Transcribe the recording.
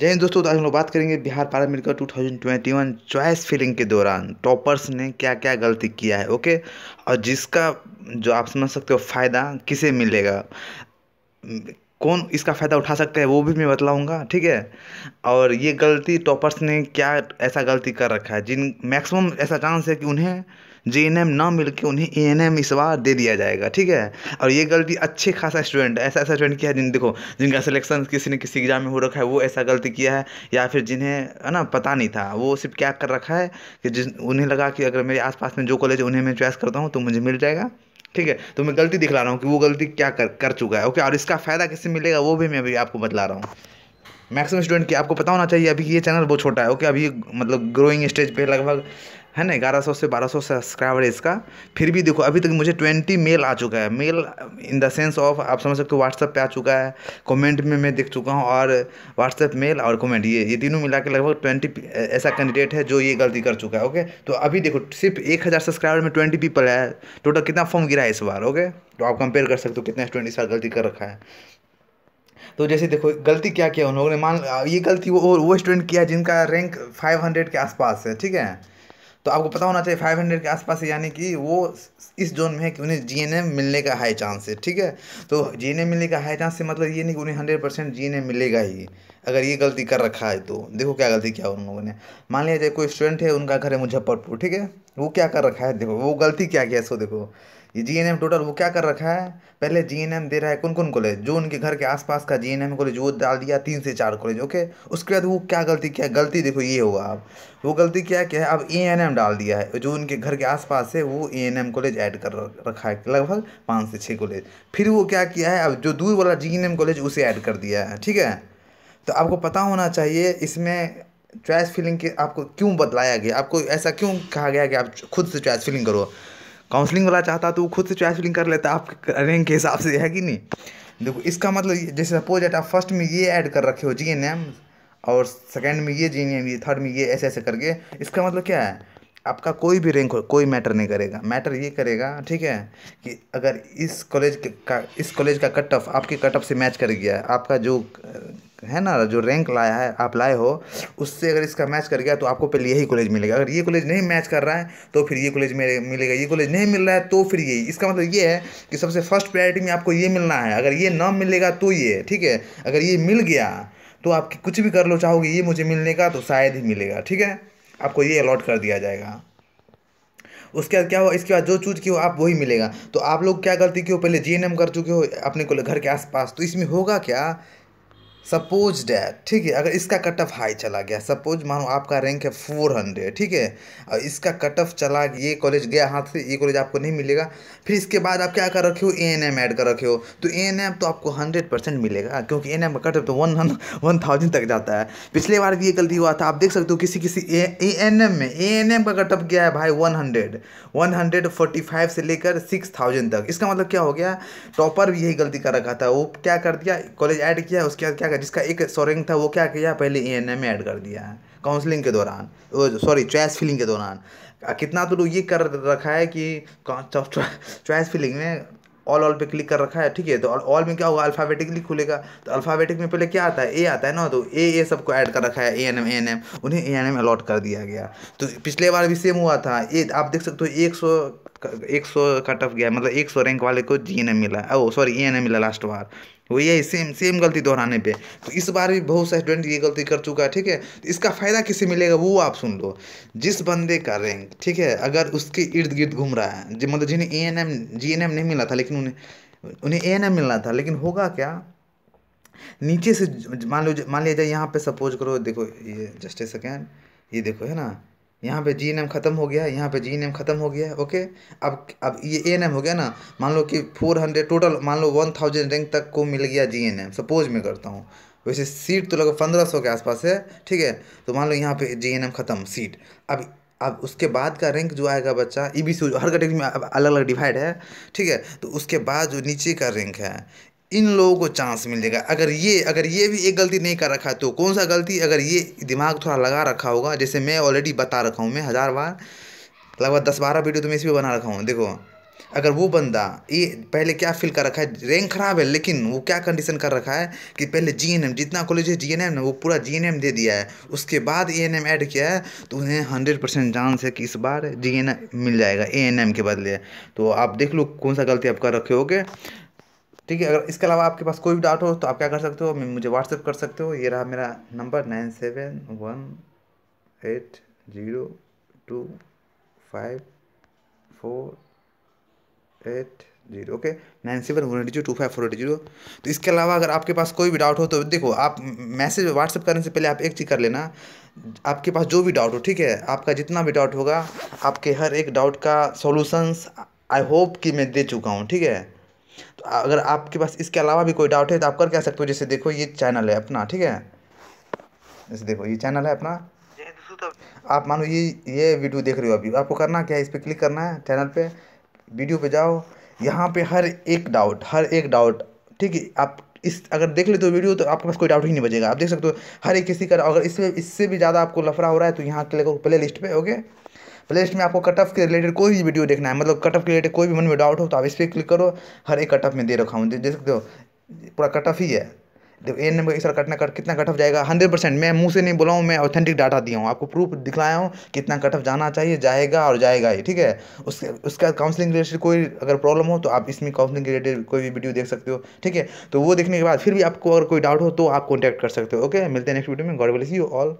जय हिंद दोस्तों तो आज हम लोग बात करेंगे Bihar thousand twenty 2021 choice filling के दौरान टॉपर्स ने क्या क्या गलती किया है ओके और जिसका जो आप समझ सकते हो फ़ायदा किसे मिलेगा कौन इसका फ़ायदा उठा सकता है वो भी मैं बतलाऊंगा ठीक है और ये गलती टॉपर्स ने क्या ऐसा गलती कर रखा है जिन मैक्सिमम ऐसा चांस है कि उन्हें जे एन एम ना मिल के उन्हें ए एन एम इस बार दे दिया जाएगा ठीक है और ये गलती अच्छे खासा स्टूडेंट ऐसा ऐसा स्टूडेंट किया है जिन देखो जिनका सिलेक्शन किसी ने किसी एग्जाम में हो रखा है वो ऐसा गलती किया है या फिर जिन्हें है ना पता नहीं था वो सिर्फ क्या कर रखा है कि जिस उन्हें लगा कि अगर मेरे आसपास में जो कॉलेज उन्हें मैं चॉइस करता हूँ तो मुझे मिल जाएगा ठीक है तो मैं गलती दिखला रहा हूँ कि वो गलती क्या कर कर चुका है ओके और इसका फ़ायदा किससे मिलेगा वो भी मैं अभी आपको बतला रहा हूँ मैक्सिमम स्टूडेंट की आपको पता होना चाहिए अभी ये चैनल बहुत छोटा है ओके अभी मतलब ग्रोइंग स्टेज पे लगभग है ना ग्यारह सौ से बारह सौ सब्सक्राइबर है इसका फिर भी देखो अभी तक मुझे ट्वेंटी मेल आ चुका है mail in the sense of आप समझ सकते हो व्हाट्सअप पे आ चुका है कमेंट में मैं देख चुका हूँ और व्हाट्सअप मेल और कमेंट ये ये तीनों मिला के लगभग ट्वेंटी ऐसा कैंडिडेट है जो ये गलती कर चुका है ओके तो अभी देखो सिर्फ एक हज़ार सब्सक्राइबर में ट्वेंटी पीपल है टोटल कितना फॉर्म गिरा है इस बार ओके तो आप कंपेयर कर सकते हो कितना स्टूडेंट साल गलती कर रखा है तो जैसे देखो गलती क्या किया उन लोगों ने मान ये गलती वो वो स्टूडेंट किया जिनका रैंक 500 के आसपास है ठीक है तो आपको पता होना चाहिए फाइव हंड्रेड के आसपास यानी कि वो इस जोन में है कि उन्हें जी मिलने का हाई चांस है ठीक है तो जी मिलने का हाई चांस से मतलब ये नहीं कि उन्हें हंड्रेड परसेंट जी मिलेगा ही अगर ये गलती कर रखा है तो देखो क्या गलती किया उन लोगों ने मान लिया जाए कोई स्टूडेंट है उनका घर है मुजफ्फरपुर ठीक है वो क्या कर रखा है देखो वो गलती क्या किया इसको देखो ये जी टोटल वो क्या कर रखा है पहले जी दे रहा है कौन कौन कॉलेज जो उनके घर के आसपास का जी कॉलेज वो डाल दिया तीन से चार कॉलेज ओके उसके बाद वो क्या गलती किया गलती देखो ये होगा अब वो गलती क्या क्या है अब ए डाल दिया है जो उनके घर के आसपास है वो ए कॉलेज ऐड कर रखा है लगभग पाँच से छः कॉलेज फिर वो क्या किया है अब जो दूर वाला जी कॉलेज उसे ऐड कर दिया है ठीक है तो आपको पता होना चाहिए इसमें चॉइस फिलिंग के आपको क्यों बतलाया गया आपको ऐसा क्यों कहा गया कि आप खुद से चॉइस फिलिंग करो काउंसलिंग वाला चाहता तो वो खुद से फिलिंग कर लेता आपके रैंक के हिसाब से है कि नहीं देखो इसका मतलब जैसे सपोज एट आप फर्स्ट में ये ऐड कर रखे हो जी एन एम और सेकेंड में ये जी एन एम ये थर्ड में ये ऐसे ऐसे करके इसका मतलब क्या है आपका कोई भी रैंक हो कोई मैटर नहीं करेगा मैटर ये करेगा ठीक है कि अगर इस कॉलेज का इस कॉलेज का कट ऑफ आपके कट ऑफ से मैच कर गया आपका जो है ना जो रैंक लाया है आप लाए हो उससे अगर इसका मैच कर गया तो आपको पहले यही कॉलेज मिलेगा अगर ये कॉलेज नहीं मैच कर रहा है तो फिर ये कॉलेज मेरे मिलेगा ये कॉलेज नहीं मिल रहा है तो फिर यही इसका मतलब ये है कि सबसे फर्स्ट प्रायोरिटी में आपको ये मिलना है अगर ये ना मिलेगा तो ये ठीक है अगर ये मिल गया तो आप कुछ भी कर लो चाहोगे ये मुझे मिलने का तो शायद ही मिलेगा ठीक है आपको ये अलॉट कर दिया जाएगा उसके बाद क्या हो इसके बाद जो चूज की हो आप वही मिलेगा तो आप लोग क्या गलती की हो पहले जी कर चुके हो अपने को घर के आसपास तो इसमें होगा क्या सपोज डैट ठीक है अगर इसका कट ऑफ हाई चला गया सपोज मानो आपका रैंक है फोर हंड्रेड ठीक है और इसका कट ऑफ चला ये कॉलेज गया हाथ से ये कॉलेज आपको नहीं मिलेगा फिर इसके बाद आप क्या कर रखे हो ए एन एम ऐड कर रखे हो तो ए एन एम तो आपको हंड्रेड परसेंट मिलेगा क्योंकि ए एन एम का कट ऑफ तो वन वन थाउजेंड तक जाता है पिछले बार भी ये गलती हुआ था आप देख सकते हो किसी किसी ए एन एम में ए एन एम का कट ऑफ गया है भाई one hundred one hundred forty five से लेकर सिक्स थाउजेंड तक इसका मतलब क्या हो गया टॉपर भी यही गलती कर रखा था वो क्या कर दिया कॉलेज ऐड किया उसके बाद क्या का जिसका एक सोरेंग था वो क्या किया पहले ए एन एम में ऐड कर दिया है काउंसलिंग के दौरान सॉरी चॉइस फिलिंग के दौरान कितना तो लोग ये कर रखा है कि चॉइस फिलिंग तो, तो, में ऑल ऑल पे क्लिक कर रखा है ठीक है तो ऑल में क्या होगा अल्फ़ाबेटिकली खुलेगा तो अल्फ़ाबेटिक में पहले क्या आता है ए आता है ना तो ए ए सबको ऐड कर रखा है A N M A N M उन्हें ए एन एम अलॉट कर दिया गया तो पिछले बार भी सेम हुआ था ए आप देख सकते हो एक सौ एक सौ कट ऑफ गया मतलब एक सौ रैंक वाले को जी एन एम मिला oh sorry A N M मिला लास्ट बार वही है सेम सेम गलती दोहराने पे तो इस बार भी बहुत सारे स्टूडेंट ये गलती कर चुका है ठीक है तो इसका फ़ायदा किसे मिलेगा वो आप सुन लो जिस बंदे का रैंक ठीक है अगर उसके इर्द गिर्द घूम रहा है जो मतलब जिन्हें A N M G N M नहीं मिला था लेकिन उन्हें उन्हें ए एन एम मिलना था लेकिन होगा क्या नीचे से मान लो मान लिया जाए यहाँ पे सपोज करो देखो ये जस्ट ए सेकेंड ये देखो है ना यहाँ पे जी एम ख़त्म हो गया है यहाँ पे जी एम ख़त्म हो गया है ओके अब अब ये ए एम हो गया ना मान लो कि फोर हंड्रेड टोटल मान लो वन थाउजेंड रैंक तक को मिल गया जी एन एम सपोज मैं करता हूँ वैसे सीट तो लगभग पंद्रह सौ के आसपास है ठीक है तो मान लो यहाँ पे जी एन एम ख़त्म सीट अब अब उसके बाद का रैंक जो आएगा बच्चा ई बी सी हर कैटेगरी में अलग अलग डिवाइड है ठीक है तो उसके बाद जो नीचे का रैंक है इन लोगों को चांस मिलेगा अगर ये अगर ये भी एक गलती नहीं कर रखा तो कौन सा गलती अगर ये दिमाग थोड़ा लगा रखा होगा जैसे मैं ऑलरेडी बता रखा हूँ मैं हज़ार बार लगभग दस बारह वीडियो तो मैं इस पर बना रखा हूँ देखो अगर वो बंदा ये पहले क्या फील कर रखा है रैंक खराब है लेकिन वो क्या कंडीशन कर रखा है कि पहले जीएनएम जितना कॉलेज है जीएनएम ने वो पूरा जीएनएम दे दिया है उसके बाद एएनएम ऐड किया है तो उन्हें हंड्रेड परसेंट चांस है कि इस बार जीएनएम मिल जाएगा एएनएम के बदले तो आप देख लो कौन सा गलती आप कर रखे होगे ठीक है अगर इसके अलावा आपके पास कोई भी डाउट हो तो आप क्या कर सकते हो मुझे व्हाट्सएप कर सकते हो ये रहा मेरा number nine seven one eight zero two five four eight zero okay nine seven one eight zero two five four eight zero तो इसके अलावा अगर आपके पास कोई भी डाउट हो तो देखो आप मैसेज व्हाट्सएप करने से पहले आप एक चीज़ कर लेना आपके पास जो भी डाउट हो ठीक है आपका जितना भी डाउट होगा आपके हर एक डाउट का सॉल्यूशंस आई होप कि मैं दे चुका हूँ ठीक है अगर आपके पास इसके अलावा भी कोई डाउट है तो आप कर क्या सकते हो जैसे देखो ये चैनल है अपना ठीक है जैसे देखो ये चैनल है अपना आप मानो ये ये वीडियो देख रहे हो अभी आपको करना क्या है इस पर क्लिक करना है चैनल पे वीडियो पे जाओ यहाँ पे हर एक डाउट हर एक डाउट ठीक है आप इस अगर देख लेते हो वीडियो तो आपके पास कोई डाउट ही नहीं बचेगा आप देख सकते हो हर एक किसी का अगर इससे इससे भी ज़्यादा आपको लफड़ा हो रहा है तो यहाँ क्लिक करो प्ले लिस्ट पर ओके प्लेलिस्ट में आपको कटअप के रिलेटेड कोई भी वीडियो देखना है मतलब कटअप के रिलेटेड कोई भी मन में डाउट हो तो आप इस पर क्लिक करो हर एक कटअप में दे रखा हूँ देख सकते हो पूरा ऑफ ही है देखो एन नंबर इसका सर कटना कट कितना कटअप जाएगा हंड्रेड परसेंट मैं मुंह से नहीं बोला हूँ मैं ऑथेंटिक डाटा दिया हूँ आपको प्रूफ दिखलाया हूँ कितना कटअप जाना चाहिए जाएगा और जाएगा ही ठीक है उसके उसका काउंसलिंग रिलेटेड कोई अगर प्रॉब्लम हो तो आप इसमें काउंसलिंग रिलेटेड कोई भी वीडियो देख सकते हो ठीक है तो वो देखने के बाद फिर भी आपको अगर कोई डाउट हो तो आप कॉन्टैक्ट कर सकते हो ओके मिलते हैं नेक्स्ट वीडियो में गॉड ब्लेस यू ऑल